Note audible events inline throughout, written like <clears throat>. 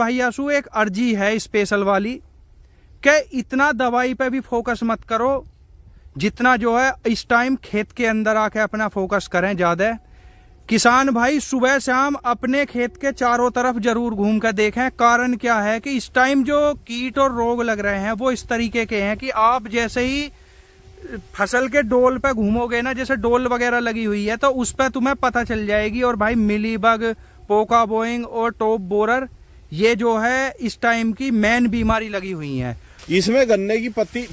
भाई आसू एक अर्जी है स्पेशल वाली कि इतना दवाई पे भी फोकस मत करो जितना जो है इस टाइम खेत के अंदर आके अपना फोकस करें ज़्यादा किसान भाई सुबह शाम अपने खेत के चारों तरफ जरूर घूम कर देखें कारण क्या है कि इस टाइम जो कीट और रोग लग रहे हैं वो इस तरीके के हैं कि आप जैसे ही फसल के डोल पे घूमोगे ना जैसे डोल वगैरह लगी हुई है तो उस पर तुम्हें पता चल जाएगी और भाई मिली बग पोका बोइंग और टोप बोरर ये जो है इस टाइम की मेन बीमारी लगी हुई है इसमें गन्ने की पत्ती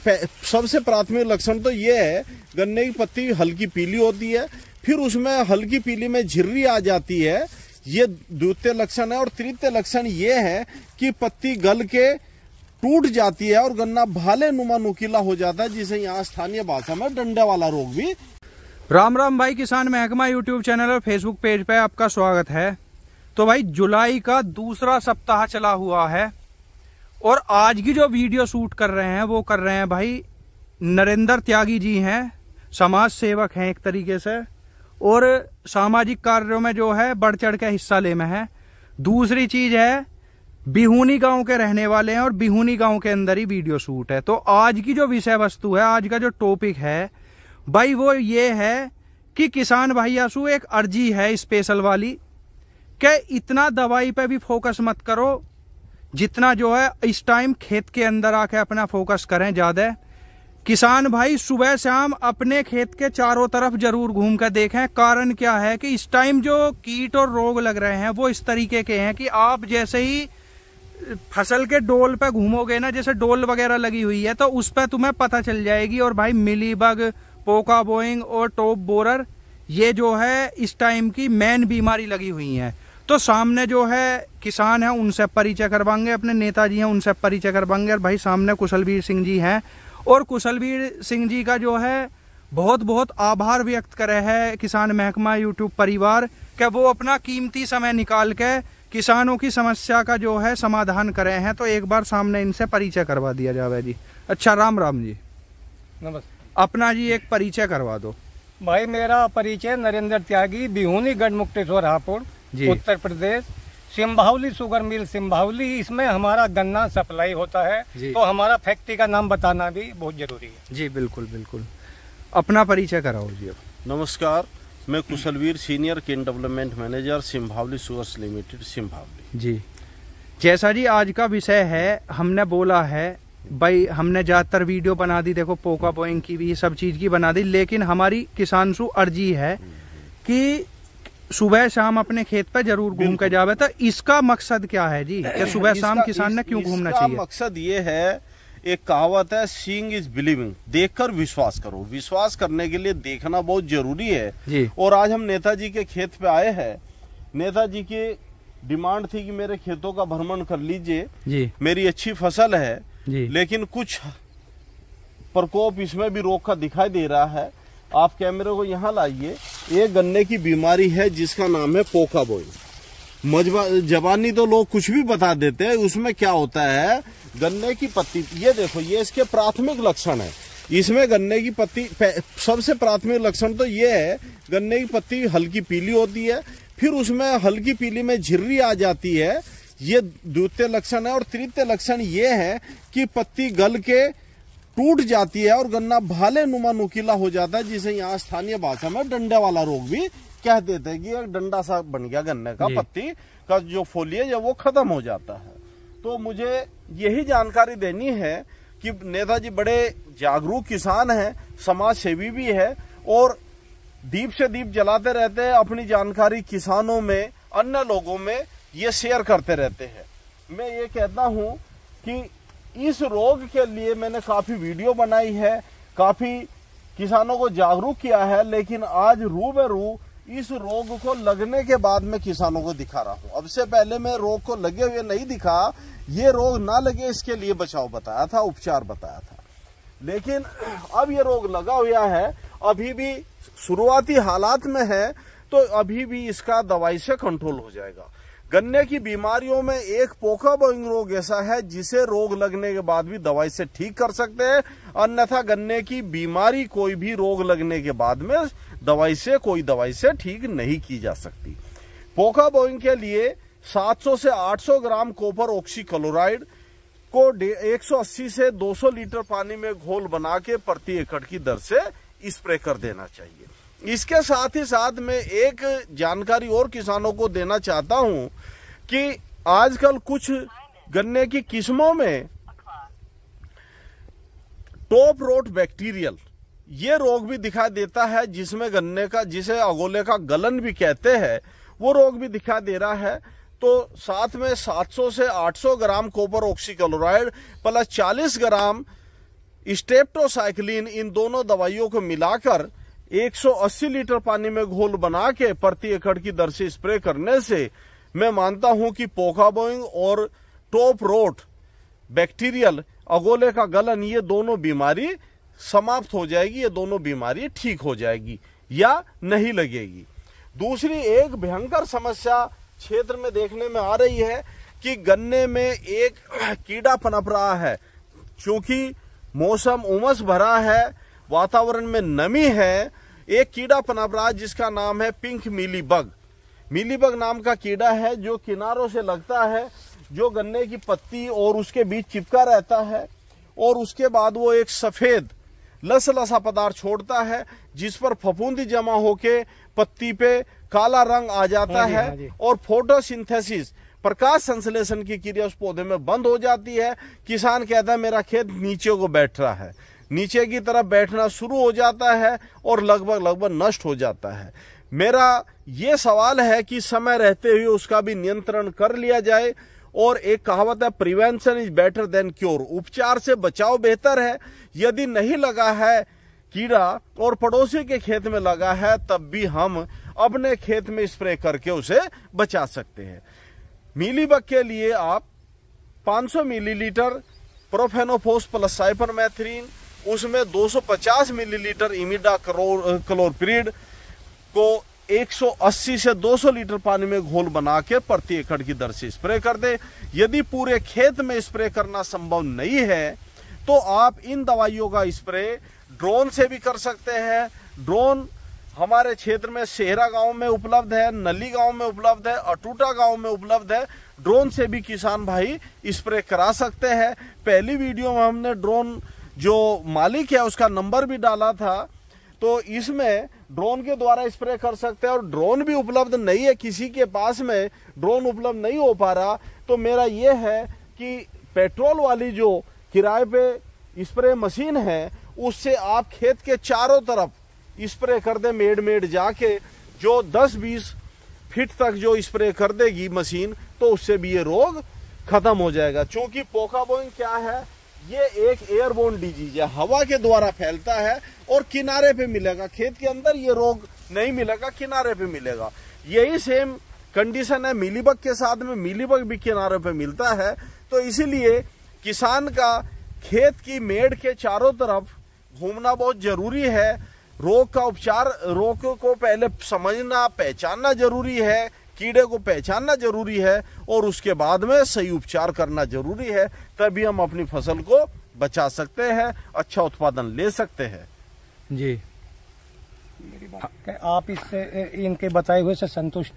सबसे प्राथमिक लक्षण तो ये है गन्ने की पत्ती हल्की पीली होती है फिर उसमें हल्की पीली में झिर्री आ जाती है ये द्वितीय लक्षण है और तृतीय लक्षण ये है कि पत्ती गल के टूट जाती है और गन्ना भाले नुमा नुकीला हो जाता है जिसे यहाँ स्थानीय भाषा में डंडे वाला रोग भी राम राम भाई किसान महकमा यूट्यूब चैनल और फेसबुक पेज पे आपका स्वागत है तो भाई जुलाई का दूसरा सप्ताह चला हुआ है और आज की जो वीडियो शूट कर रहे हैं वो कर रहे हैं भाई नरेंद्र त्यागी जी हैं समाज सेवक हैं एक तरीके से और सामाजिक कार्यों में जो है बढ़ चढ़ के हिस्सा ले में है दूसरी चीज है बिहूनी गांव के रहने वाले हैं और बिहूनी गांव के अंदर ही वीडियो शूट है तो आज की जो विषय वस्तु है आज का जो टॉपिक है भाई वो ये है कि किसान भाई आसू एक अर्जी है स्पेशल वाली कि इतना दवाई पे भी फोकस मत करो जितना जो है इस टाइम खेत के अंदर आके अपना फोकस करें ज़्यादा किसान भाई सुबह शाम अपने खेत के चारों तरफ जरूर घूम कर देखें कारण क्या है कि इस टाइम जो कीट और रोग लग रहे हैं वो इस तरीके के हैं कि आप जैसे ही फसल के डोल पे घूमोगे ना जैसे डोल वगैरह लगी हुई है तो उस पर तुम्हें पता चल जाएगी और भाई मिली बग पोका बोइंग और टोप बोरर ये जो है इस टाइम की मेन बीमारी लगी हुई है तो सामने जो है किसान है उनसे परिचय करवाएंगे अपने नेताजी हैं उनसे परिचय करवाएंगे और भाई सामने कुशलवीर सिंह जी हैं और कुशलवीर सिंह जी का जो है बहुत बहुत आभार व्यक्त करे है किसान महकमा यूट्यूब परिवार क्या वो अपना कीमती समय निकाल के किसानों की समस्या का जो है समाधान करे हैं तो एक बार सामने इनसे परिचय करवा दिया जावे जी अच्छा राम राम जी नमस्ते अपना जी एक परिचय करवा दो भाई मेरा परिचय Narendra Tyagi Bihuni Garhmukteshwar Hapur Uttar Pradesh Simbhaoli sugar mill Simbhaoli इसमें हमारा गन्ना सप्लाई होता है तो हमारा फैक्ट्री का नाम बताना भी बहुत जरूरी है जी बिल्कुल बिल्कुल अपना परिचय कराओ जी अब नमस्कार मैं Kushalveer senior cane development manager Simbhaoli sugars limited Simbhaoli ji जैसा जी आज का विषय है हमने बोला है भाई हमने ज़्यादातर वीडियो बना दी देखो पोका पोइंग की भी सब चीज़ की बना दी लेकिन हमारी किसान सु अर्जी है कि सुबह शाम अपने खेत पर जरूर घूम के जावे तो इसका मकसद क्या है जी क्या सुबह शाम किसान ने क्यों घूमना चाहिए मकसद ये है एक कहावत है सींग इज बिलीविंग देखकर विश्वास करो विश्वास करने के लिए देखना बहुत जरूरी है जी। और आज हम नेताजी के खेत पे आए हैं नेताजी की डिमांड थी कि मेरे खेतों का भ्रमण कर लीजिए मेरी अच्छी फसल है लेकिन कुछ प्रकोप इसमें भी रोक का दिखाई दे रहा है आप कैमरे को यहाँ लाइए ये गन्ने की बीमारी है जिसका नाम है पोखा बोई जवानी तो लोग कुछ भी बता देते हैं उसमें क्या होता है गन्ने की पत्ती ये देखो ये इसके प्राथमिक लक्षण है इसमें गन्ने की पत्ती सबसे प्राथमिक लक्षण तो ये है गन्ने की पत्ती हल्की पीली होती है फिर उसमें हल्की पीली में झिर्री आ जाती है ये द्वितीय लक्षण है और तृतीय लक्षण ये है कि पत्ती गल के टूट जाती है और गन्ना भाले नुमा नुकीला हो जाता है जिसे यहाँ स्थानीय भाषा में डंडे वाला रोग भी कहते हैं कि एक डंडा सा बन गया गन्ने का पत्ती का जो फोलियज है वो खत्म हो जाता है तो मुझे यही जानकारी देनी है कि नेताजी बड़े जागरूक किसान हैं समाज सेवी भी है और दीप से दीप जलाते रहते हैं अपनी जानकारी किसानों में अन्य लोगों में ये शेयर करते रहते हैं मैं ये कहता हूँ कि इस रोग के लिए मैंने काफ़ी वीडियो बनाई है काफ़ी किसानों को जागरूक किया है लेकिन आज रूबरू इस रोग को लगने के बाद मैं किसानों को दिखा रहा हूँ अब से पहले मैं रोग को लगे हुए नहीं दिखा ये रोग ना लगे इसके लिए बचाव बताया था उपचार बताया था लेकिन अब ये रोग लगा हुआ है अभी भी शुरुआती हालात में है तो अभी भी इसका दवाई से कंट्रोल हो जाएगा गन्ने की बीमारियों में एक पोखा बोइंग रोग ऐसा है जिसे रोग लगने के बाद भी दवाई से ठीक कर सकते हैं अन्यथा गन्ने की बीमारी कोई भी रोग लगने के बाद में दवाई से कोई दवाई से ठीक नहीं की जा सकती पोखा बोइंग के लिए 700 से 800 ग्राम ऑक्सी ऑक्सीक्लोराइड को 180 से 200 लीटर पानी में घोल बना के प्रति एकड़ की दर से स्प्रे कर देना चाहिए इसके साथ ही साथ मैं एक जानकारी और किसानों को देना चाहता हूं कि आजकल कुछ गन्ने की किस्मों में टॉप रोट बैक्टीरियल ये रोग भी दिखाई देता है जिसमें गन्ने का जिसे अगोले का गलन भी कहते हैं वो रोग भी दिखाई दे रहा है तो साथ में 700 से 800 gram copper oxychloride plus 40 gram streptocycline इन दोनों दवाइयों को मिलाकर 180 लीटर पानी में घोल बना के प्रति एकड़ की दर से स्प्रे करने से मैं मानता हूं कि पोखा बोइंग और टॉप रोट बैक्टीरियल अगोले का गलन ये दोनों बीमारी समाप्त हो जाएगी ये दोनों बीमारी ठीक हो जाएगी या नहीं लगेगी दूसरी एक भयंकर समस्या क्षेत्र में देखने में आ रही है कि गन्ने में एक कीड़ा पनप रहा है क्योंकि मौसम उमस भरा है वातावरण में नमी है एक कीड़ा पनप रहा है जिसका नाम है pink mealybug mealybug नाम का कीड़ा है जो किनारों से लगता है जो गन्ने की पत्ती और उसके बीच चिपका रहता है और उसके बाद वो एक सफ़ेद लस लसा पदार्थ छोड़ता है जिस पर फफूंदी जमा होके पत्ती पे काला रंग आ जाता हाँ है हाँ और फोटोसिंथेसिस प्रकाश संश्लेषण की क्रिया उस पौधे में बंद हो जाती है किसान कहता है मेरा खेत नीचे को बैठ रहा है नीचे की तरफ बैठना शुरू हो जाता है और लगभग लगभग नष्ट हो जाता है मेरा ये सवाल है कि समय रहते हुए उसका भी नियंत्रण कर लिया जाए और एक कहावत है prevention is better than cure उपचार से बचाव बेहतर है यदि नहीं लगा है कीड़ा और पड़ोसी के खेत में लगा है तब भी हम अपने खेत में स्प्रे करके उसे बचा सकते हैं मिलीबग के लिए आप 500 millilitre profenofos plus cypermethrin उसमें 250 मिलीलीटर इमिडा क्लोरप्रीड को 180 से 200 लीटर पानी में घोल बना के प्रति एकड़ की दर से स्प्रे कर दें यदि पूरे खेत में स्प्रे करना संभव नहीं है तो आप इन दवाइयों का स्प्रे ड्रोन से भी कर सकते हैं ड्रोन हमारे क्षेत्र में सेहरा गांव में उपलब्ध है नली गांव में उपलब्ध है अटूटा गांव में उपलब्ध है ड्रोन से भी किसान भाई स्प्रे करा सकते हैं पहली वीडियो में हमने ड्रोन जो मालिक है उसका नंबर भी डाला था तो इसमें ड्रोन के द्वारा स्प्रे कर सकते हैं और ड्रोन भी उपलब्ध नहीं है किसी के पास में ड्रोन उपलब्ध नहीं हो पा रहा तो मेरा ये है कि पेट्रोल वाली जो किराए पे स्प्रे मशीन है उससे आप खेत के चारों तरफ स्प्रे कर दे मेड मेड जाके जो 10-20 फीट तक जो स्प्रे कर देगी मशीन तो उससे भी ये रोग खत्म हो जाएगा क्योंकि पोखा बोइंग क्या है ये एक एयरबोन डिजीज है हवा के द्वारा फैलता है और किनारे पे मिलेगा खेत के अंदर ये रोग नहीं मिलेगा किनारे पे मिलेगा यही सेम कंडीशन है मिलीबग के साथ में मिलीबग भी किनारे पे मिलता है तो इसीलिए किसान का खेत की मेड़ के चारों तरफ घूमना बहुत जरूरी है रोग का उपचार रोग को पहले समझना पहचानना जरूरी है कीड़े को पहचानना जरूरी है और उसके बाद में सही उपचार करना जरूरी है तभी हम अपनी फसल को बचा सकते हैं अच्छा उत्पादन ले सकते हैं जी मेरी आप इससे इनके बताए हुए से संतुष्ट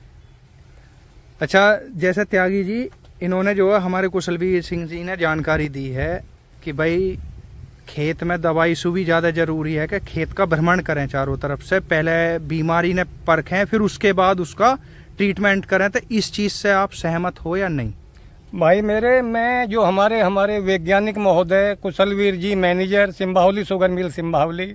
अच्छा जैसे त्यागी जी इन्होंने जो है हमारे कुशलवीर सिंह जी ने जानकारी दी है कि भाई खेत में दवाई सुवी ज़्यादा ज़रूरी है कि खेत का भ्रमण करें चारों तरफ से पहले बीमारी ने परखें फिर उसके बाद उसका ट्रीटमेंट करें तो इस चीज़ से आप सहमत हो या नहीं भाई मेरे मैं जो हमारे हमारे वैज्ञानिक महोदय कुशलवीर जी मैनेजर सिम्बावली सुगर मिल सिम्बावली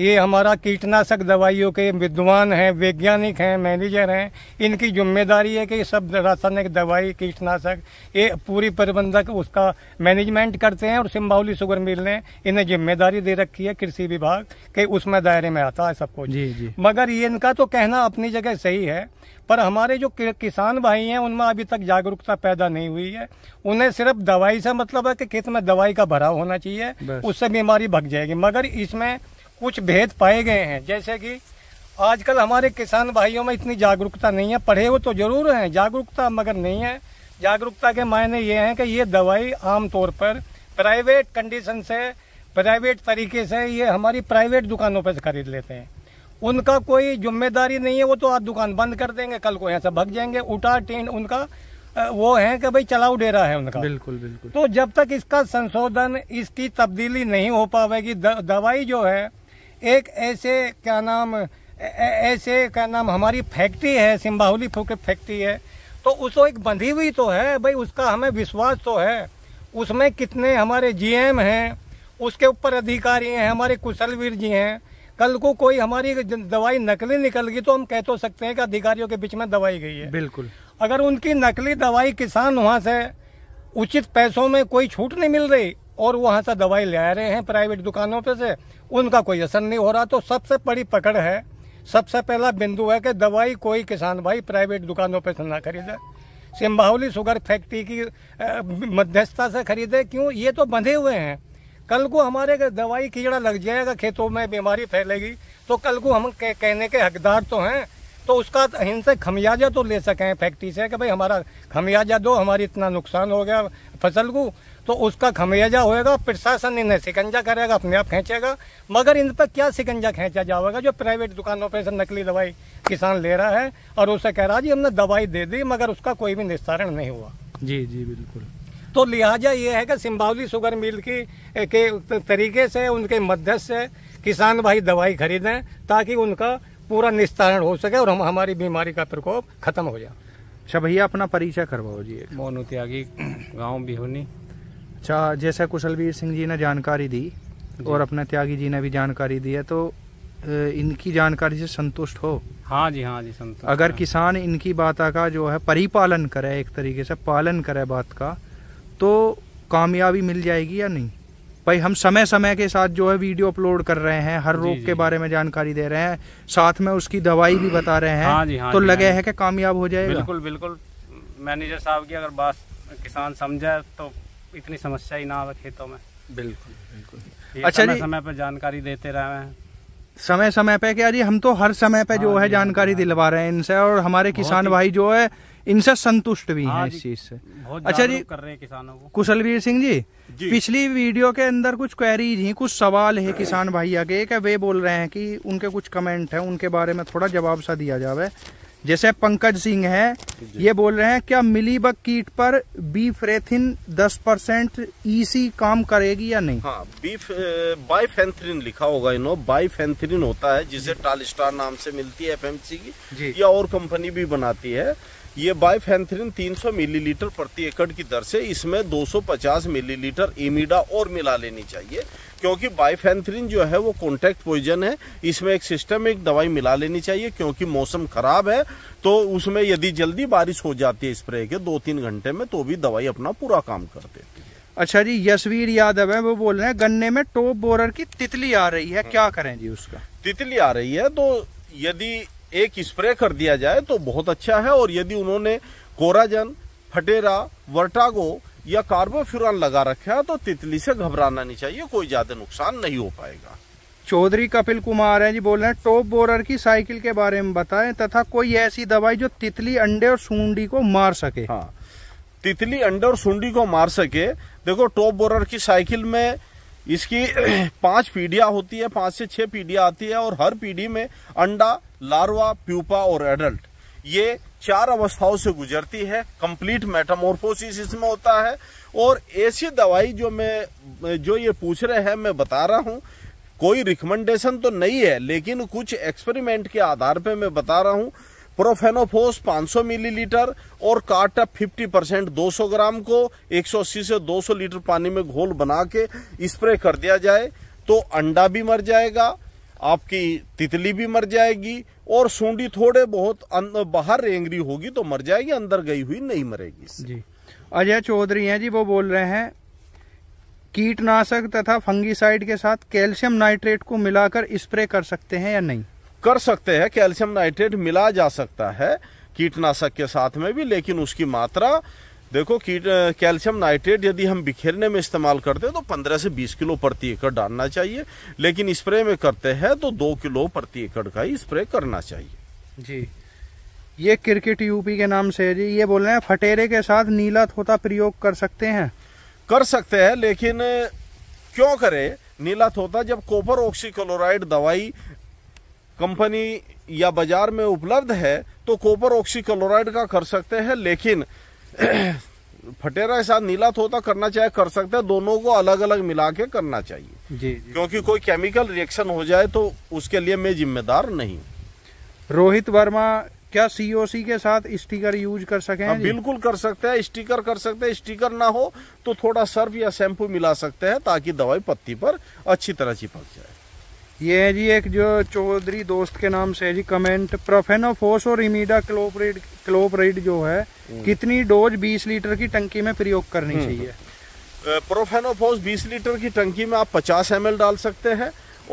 ये हमारा कीटनाशक दवाइयों के विद्वान हैं वैज्ञानिक हैं मैनेजर हैं इनकी जिम्मेदारी है कि सब रासायनिक दवाई कीटनाशक ये पूरी प्रबंधक उसका मैनेजमेंट करते हैं और सिम्बावली सुगर मिल ने इन्हें जिम्मेदारी दे रखी है कृषि विभाग के उसमें दायरे में आता है सब कुछ जी जी मगर ये इनका तो कहना अपनी जगह सही है पर हमारे जो किसान भाई हैं उनमें अभी तक जागरूकता पैदा नहीं हुई है उन्हें सिर्फ दवाई से मतलब है कि खेत में दवाई का भराव होना चाहिए उससे बीमारी भग जाएगी मगर इसमें कुछ भेद पाए गए हैं जैसे कि आजकल हमारे किसान भाइयों में इतनी जागरूकता नहीं है पढ़े हुए तो जरूर हैं जागरूकता मगर नहीं है जागरूकता के मायने ये हैं कि ये दवाई आमतौर पर प्राइवेट कंडीशन से प्राइवेट तरीके से ये हमारी प्राइवेट दुकानों पर खरीद लेते हैं उनका कोई जिम्मेदारी नहीं है वो तो आज दुकान बंद कर देंगे कल को यहाँ से भग जाएंगे उठा टेंट उनका वो है कि भाई चलाऊ डेरा है उनका बिल्कुल बिल्कुल तो जब तक इसका संशोधन इसकी तब्दीली नहीं हो पाएगी दवाई जो है एक ऐसे क्या नाम ऐसे क्या नाम हमारी फैक्ट्री है सिम्बाहली फूके फैक्ट्री है तो उसको एक बंधी हुई तो है भाई उसका हमें विश्वास तो है उसमें कितने हमारे जीएम हैं उसके ऊपर अधिकारी हैं हमारे कुशलवीर जी हैं कल को कोई हमारी दवाई नकली निकल गई तो हम कह तो सकते हैं कि अधिकारियों के बीच में दवाई गई है बिल्कुल अगर उनकी नकली दवाई किसान वहाँ से उचित पैसों में कोई छूट नहीं मिल रही और वहाँ से दवाई ले आ रहे हैं प्राइवेट दुकानों पे से उनका कोई असर नहीं हो रहा तो सबसे बड़ी पकड़ है सबसे पहला बिंदु है कि दवाई कोई किसान भाई प्राइवेट दुकानों पर से ना खरीदे सिम्बावली शुगर फैक्ट्री की मध्यस्थता से खरीदे क्यों ये तो बंधे हुए हैं कल को हमारे दवाई कीड़ा लग जाएगा खेतों में बीमारी फैलेगी तो कल को हम कहने के हकदार तो हैं तो उसका हिंसक खमियाजा तो ले सकें फैक्ट्री से कि भाई हमारा खमियाजा दो हमारी इतना नुकसान हो गया फसल को तो उसका खमियाजा होएगा प्रशासन इन्हें शिकंजा करेगा अपने आप खींचेगा मगर इन पर क्या शिकंजा खींचा जाएगा जो प्राइवेट दुकानों पर नकली दवाई किसान ले रहा है और उसे कह रहा जी हमने दवाई दे दी मगर उसका कोई भी निस्तारण नहीं हुआ जी जी बिल्कुल तो लिहाजा ये है कि सिम्बावली शुगर मिल की के तरीके से उनके मदद से किसान भाई दवाई खरीदें ताकि उनका पूरा निस्तारण हो सके और हम हमारी बीमारी का प्रकोप खत्म हो जाए अच्छा भैया अपना परिचय करवाओ जी मोनू त्यागी गाँव बिहोनी अच्छा जैसा कुशलवीर सिंह जी ने जानकारी दी और अपने त्यागी जी ने भी जानकारी दी है तो इनकी जानकारी से संतुष्ट हो हाँ जी हाँ जी संतुष्ट अगर किसान इनकी बात का जो है परिपालन करे एक तरीके से पालन करे बात का तो कामयाबी मिल जाएगी या नहीं भाई हम समय समय के साथ जो है वीडियो अपलोड कर रहे हैं हर रोग के बारे में जानकारी दे रहे हैं साथ में उसकी दवाई भी बता रहे हैं हाँ जी, हाँ तो जी, लगे हाँ। है कि कामयाब हो जाएगा बिल्कुल बिल्कुल मैनेजर साहब की अगर बात किसान समझे तो इतनी समस्या ही ना आवे खेतों में बिल्कुल बिल्कुल अच्छा समय, समय पर जानकारी देते रहे हैं समय समय पे क्या जी हम तो हर समय पे हाँ जो है हाँ जानकारी हाँ दिलवा रहे हैं इनसे और हमारे किसान भाई जो है इनसे संतुष्ट भी हैं हाँ इस चीज से अच्छा जी कर रहे हैं किसानों को कुशलवीर सिंह जी, जी पिछली वीडियो के अंदर कुछ क्वेरी थी कुछ सवाल है किसान भाई आगे क्या वे बोल रहे हैं कि उनके कुछ कमेंट है उनके बारे में थोड़ा जवाब सा दिया जावे जैसे पंकज सिंह है ये बोल रहे हैं क्या बग कीट पर बीफ रेथिन दस परसेंट ईसी e काम करेगी या नहीं हाँ बीफ बाइफेंथ्रिन लिखा होगा इन्हो बाइफेंथ्रिन होता है जिसे टालिस्टार नाम से मिलती है एफएमसी की या और कंपनी भी बनाती है ये बाइफेंथ्रिन 300 मिलीलीटर प्रति एकड़ की दर से इसमें 250 मिलीलीटर इमिडा और मिला लेनी चाहिए क्योंकि बाइफेंथ्रिन जो है वो कॉन्टैक्ट पॉइजन है इसमें एक सिस्टम एक दवाई मिला लेनी चाहिए क्योंकि मौसम खराब है तो उसमें यदि जल्दी बारिश हो जाती है स्प्रे के दो तीन घंटे में तो भी दवाई अपना पूरा काम कर देती है अच्छा जी यशवीर यादव है वो बोल रहे हैं गन्ने में टॉप बोरर की तितली आ रही है हाँ। क्या करें जी उसका तितली आ रही है तो यदि एक स्प्रे कर दिया जाए तो बहुत अच्छा है और यदि उन्होंने कोराजन फटेरा वर्टागो या कार्बोफ्यूरान लगा रखा है तो तितली से घबराना नहीं चाहिए कोई ज्यादा नुकसान नहीं हो पाएगा चौधरी कपिल कुमार है जी बोल रहे हैं टॉप बोरर की साइकिल के बारे में बताएं तथा कोई ऐसी दवाई जो तितली अंडे और सूंडी को मार सके हाँ तितली अंडे और सूंडी को मार सके देखो टॉप बोरर की साइकिल में इसकी <clears throat> पांच पीढ़ियां होती है पांच से छह पीढ़ियां आती है और हर पीढ़ी में अंडा लार्वा प्यूपा और एडल्ट ये चार अवस्थाओं से गुजरती है कंप्लीट मेटामोर्फोसिस इसमें होता है और ऐसी दवाई जो मैं जो ये पूछ रहे हैं मैं बता रहा हूँ कोई रिकमेंडेशन तो नहीं है लेकिन कुछ एक्सपेरिमेंट के आधार पर मैं बता रहा हूँ प्रोफेनोफोस 500 मिलीलीटर और काटा 50 परसेंट दो ग्राम को 180 से 200 लीटर पानी में घोल बना के स्प्रे कर दिया जाए तो अंडा भी मर जाएगा आपकी तितली भी मर जाएगी और सूंडी थोड़े बहुत अं-, बाहर रेंगरी होगी तो मर जाएगी अंदर गई हुई नहीं मरेगी जी अजय चौधरी हैं जी वो बोल रहे हैं कीटनाशक तथा फंगीसाइड के साथ कैल्शियम नाइट्रेट को मिलाकर स्प्रे कर सकते हैं या नहीं कर सकते हैं कैल्शियम नाइट्रेट मिला जा सकता है कीटनाशक के साथ में भी लेकिन उसकी मात्रा देखो कीट कैल्शियम नाइट्रेट यदि हम बिखेरने में इस्तेमाल करते हैं तो 15 से 20 किलो प्रति एकड़ डालना चाहिए लेकिन स्प्रे में करते हैं तो दो किलो प्रति एकड़ का ही स्प्रे करना चाहिए जी ये क्रिकेट यूपी के नाम से जी ये बोल रहे हैं फटेरे के साथ नीला थोता प्रयोग कर सकते हैं कर सकते हैं लेकिन क्यों करें नीला थोता जब कॉपर ऑक्सीक्लोराइड दवाई कंपनी या बाजार में उपलब्ध है तो कॉपर ऑक्सीक्लोराइड का कर सकते हैं लेकिन <clears throat> फटेरा के साथ नीला थोता करना चाहे कर सकते हैं दोनों को अलग अलग मिला के करना चाहिए जी, जी क्योंकि कोई केमिकल रिएक्शन हो जाए तो उसके लिए मैं जिम्मेदार नहीं रोहित वर्मा क्या सीओसी के साथ स्टिकर यूज कर सके हाँ, बिल्कुल कर सकते हैं स्टिकर कर सकते हैं स्टिकर ना हो तो थोड़ा सर्फ या शैम्पू मिला सकते हैं ताकि दवाई पत्ती पर अच्छी तरह चिपक जाए ये है जी एक जो चौधरी दोस्त के नाम से है जी कमेंट प्रोफेनोफोस और इमीडा क्लोपरेड क्लोपरेड जो है हम्म। कितनी डोज 20 लीटर की टंकी में प्रयोग करनी हम्म। चाहिए प्रोफेनोफोस 20 लीटर की टंकी में आप 50 एम डाल सकते हैं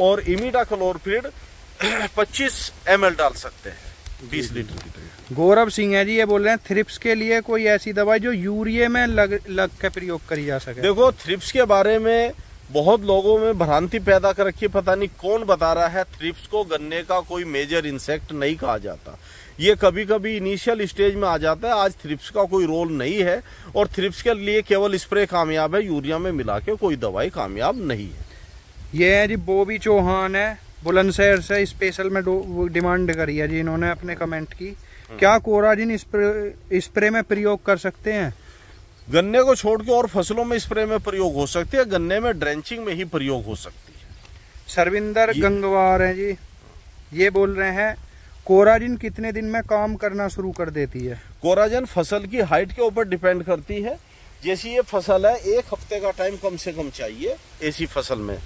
और इमीडा क्लोरप्रीड 25 <clears throat> एम डाल सकते हैं 20 लीटर की टंकी गौरव सिंह है जी ये बोल रहे हैं थ्रिप्स के लिए कोई ऐसी दवाई जो यूरिया में लग लग के प्रयोग करी जा सके देखो थ्रिप्स के बारे में बहुत लोगों में भ्रांति पैदा कर रखी है पता नहीं कौन बता रहा है थ्रिप्स को गन्ने का कोई मेजर इंसेक्ट नहीं कहा जाता ये कभी कभी इनिशियल स्टेज में आ जाता है आज थ्रिप्स का कोई रोल नहीं है और थ्रिप्स के लिए केवल स्प्रे कामयाब है यूरिया में मिला के कोई दवाई कामयाब नहीं है ये है जी बोबी चौहान है बुलंदशहर से स्पेशल में डिमांड करी है जी इन्होंने अपने कमेंट की हम्म। क्या कोराजिन स्प्रे, स्प्रे में प्रयोग कर सकते हैं गन्ने को छोड़ के और फसलों में स्प्रे में प्रयोग हो सकती है गन्ने में ड्रेंचिंग में ही प्रयोग हो सकती है सरविंदर गंगवार है जी ये बोल रहे हैं कोराजिन कितने दिन में काम करना शुरू कर देती है कोराजिन फसल की हाइट के ऊपर डिपेंड करती है जैसी ये फसल है एक हफ्ते का टाइम कम से कम चाहिए ऐसी फसल में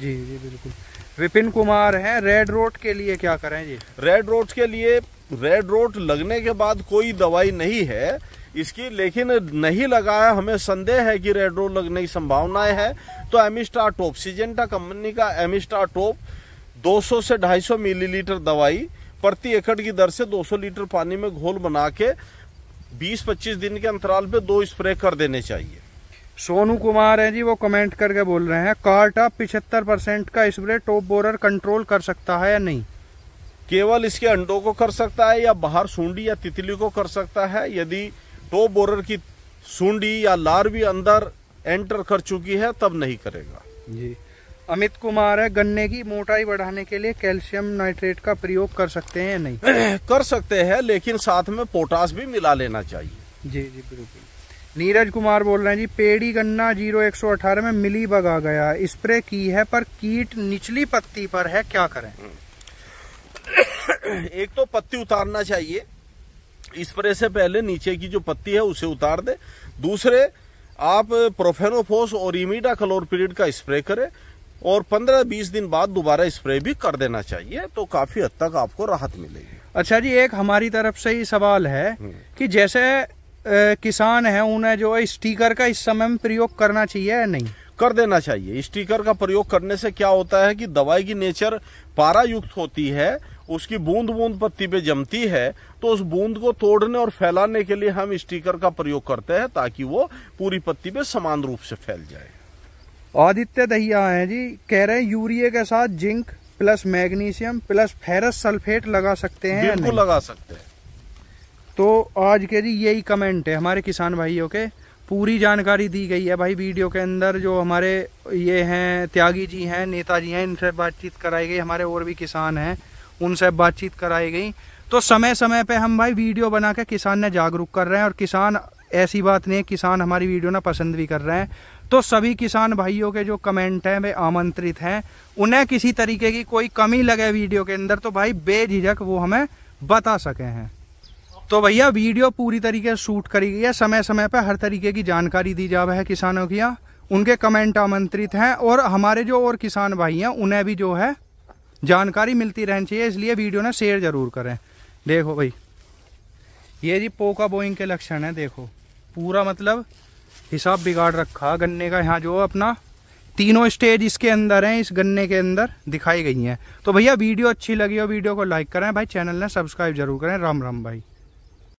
जी जी बिल्कुल विपिन कुमार है रेड रोट के लिए क्या करें जी रेड रोट के लिए रेड रोट लगने के बाद कोई दवाई नहीं है इसकी लेकिन नहीं लगा हमें संदेह है कि रेड रोल लगने की संभावनाएं है तो एमिस्टार टोप सीजेंटा कंपनी का एमिस्टार टोप 200 से 250 मिलीलीटर दवाई प्रति एकड़ की दर से 200 लीटर पानी में घोल बना के बीस पच्चीस दिन के अंतराल पे दो स्प्रे कर देने चाहिए सोनू कुमार है जी वो कमेंट करके बोल रहे हैं कार्टा पिछहत्तर परसेंट का स्प्रे टॉप बोरर कंट्रोल कर सकता है या नहीं केवल इसके अंडों को कर सकता है या बाहर सूंडी या तितली को कर सकता है यदि दो बोरर की सूंडी या भी अंदर एंटर कर चुकी है तब नहीं करेगा जी अमित कुमार है गन्ने की मोटाई बढ़ाने के लिए कैल्शियम नाइट्रेट का प्रयोग कर सकते हैं नहीं <clears throat> कर सकते हैं लेकिन साथ में पोटास भी मिला लेना चाहिए जी जी बिल्कुल नीरज कुमार बोल रहे हैं जी पेड़ी गन्ना जीरो एक सौ अठारह में मिली बग आ गया स्प्रे की है पर कीट निचली पत्ती पर है क्या करें <clears throat> एक तो पत्ती उतारना चाहिए स्प्रे से पहले नीचे की जो पत्ती है उसे उतार दे दूसरे आप प्रोफेनोफोस और इमीडा क्लोरपीरिड का स्प्रे करें और 15-20 दिन बाद दोबारा स्प्रे भी कर देना चाहिए तो काफी हद तक आपको राहत मिलेगी अच्छा जी एक हमारी तरफ से ही सवाल है हम्म। कि जैसे ए, किसान है उन्हें जो है स्टीकर का इस समय में प्रयोग करना चाहिए या नहीं कर देना चाहिए स्टीकर का प्रयोग करने से क्या होता है कि दवाई की नेचर पारा युक्त होती है उसकी बूंद बूंद पत्ती पे जमती है तो उस बूंद को तोड़ने और फैलाने के लिए हम स्टिकर का प्रयोग करते हैं ताकि वो पूरी पत्ती पे समान रूप से फैल जाए आदित्य दहिया है जी कह रहे हैं यूरिया के साथ zinc plus magnesium plus ferrous sulphate लगा सकते हैं बिल्कुल लगा सकते हैं तो आज के जी यही कमेंट है हमारे किसान भाइयों के पूरी जानकारी दी गई है भाई वीडियो के अंदर जो हमारे ये हैं त्यागी जी हैं नेता जी हैं इनसे बातचीत कराई गई हमारे और भी किसान हैं उनसे बातचीत कराई गई तो समय समय पे हम भाई वीडियो बना के किसान ने जागरूक कर रहे हैं और किसान ऐसी बात नहीं है किसान हमारी वीडियो ना पसंद भी कर रहे हैं तो सभी किसान भाइयों के जो कमेंट हैं वे आमंत्रित हैं उन्हें किसी तरीके की कोई कमी लगे वीडियो के अंदर तो भाई बेझिझक वो हमें बता सके हैं तो भैया वीडियो पूरी तरीके से शूट करी गई है समय समय पर हर तरीके की जानकारी दी जा है किसानों की उनके कमेंट आमंत्रित हैं और हमारे जो और किसान भाई हैं उन्हें भी जो है जानकारी मिलती रहनी चाहिए इसलिए वीडियो ना शेयर ज़रूर करें देखो भाई ये जी पोका बोइंग के लक्षण है देखो पूरा मतलब हिसाब बिगाड़ रखा गन्ने का यहाँ जो अपना तीनों स्टेज इसके अंदर हैं इस गन्ने के अंदर दिखाई गई हैं तो भैया वीडियो अच्छी लगी हो वीडियो को लाइक करें भाई चैनल ने सब्सक्राइब जरूर करें राम राम भाई